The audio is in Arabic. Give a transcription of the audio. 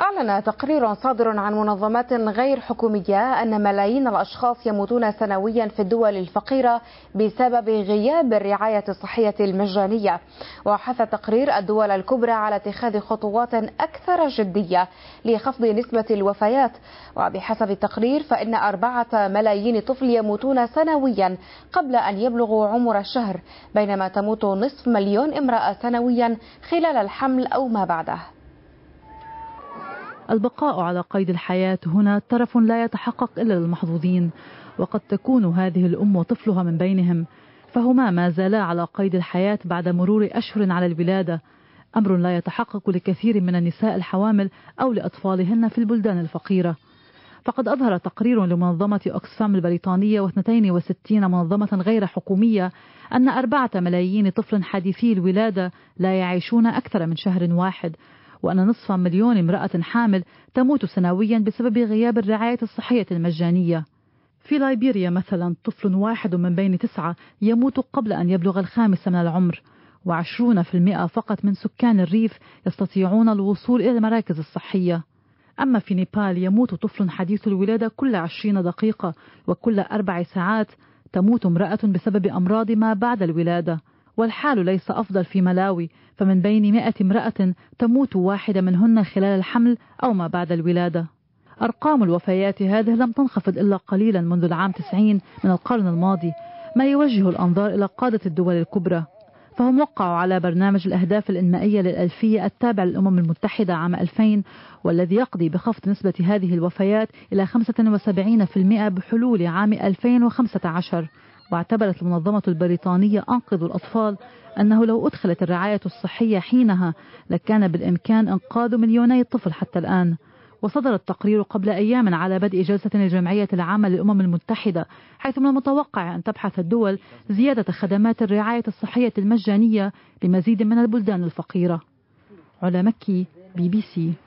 أعلن تقرير صادر عن منظمات غير حكومية أن ملايين الأشخاص يموتون سنويا في الدول الفقيرة بسبب غياب الرعاية الصحية المجانية وحث تقرير الدول الكبرى على اتخاذ خطوات أكثر جدية لخفض نسبة الوفيات وبحسب التقرير فإن أربعة ملايين طفل يموتون سنويا قبل أن يبلغوا عمر الشهر بينما تموت نصف مليون امرأة سنويا خلال الحمل أو ما بعده البقاء على قيد الحياة هنا ترف لا يتحقق إلا للمحظوظين وقد تكون هذه الأم وطفلها من بينهم فهما ما زالا على قيد الحياة بعد مرور أشهر على الولادة أمر لا يتحقق لكثير من النساء الحوامل أو لأطفالهن في البلدان الفقيرة فقد أظهر تقرير لمنظمة أكسفام البريطانية و62 منظمة غير حكومية أن أربعة ملايين طفل حديثي الولادة لا يعيشون أكثر من شهر واحد وأن نصف مليون امرأة حامل تموت سنويا بسبب غياب الرعاية الصحية المجانية في لايبيريا مثلا طفل واحد من بين تسعة يموت قبل أن يبلغ الخامس من العمر وعشرون في المئة فقط من سكان الريف يستطيعون الوصول إلى المراكز الصحية أما في نيبال يموت طفل حديث الولادة كل عشرين دقيقة وكل أربع ساعات تموت امرأة بسبب أمراض ما بعد الولادة والحال ليس أفضل في ملاوي فمن بين مئة امرأة تموت واحدة منهن خلال الحمل أو ما بعد الولادة أرقام الوفيات هذه لم تنخفض إلا قليلا منذ العام 90 من القرن الماضي ما يوجه الأنظار إلى قادة الدول الكبرى فهم وقعوا على برنامج الأهداف الإنمائية للألفية التابع للأمم المتحدة عام 2000 والذي يقضي بخفض نسبة هذه الوفيات إلى 75% بحلول عام 2015 واعتبرت المنظمة البريطانية أنقذ الأطفال أنه لو أدخلت الرعاية الصحية حينها لكان بالإمكان إنقاذ مليوني طفل حتى الآن وصدر التقرير قبل أيام على بدء جلسة الجمعية العامة للأمم المتحدة حيث من المتوقع أن تبحث الدول زيادة خدمات الرعاية الصحية المجانية لمزيد من البلدان الفقيرة علا مكي بي بي سي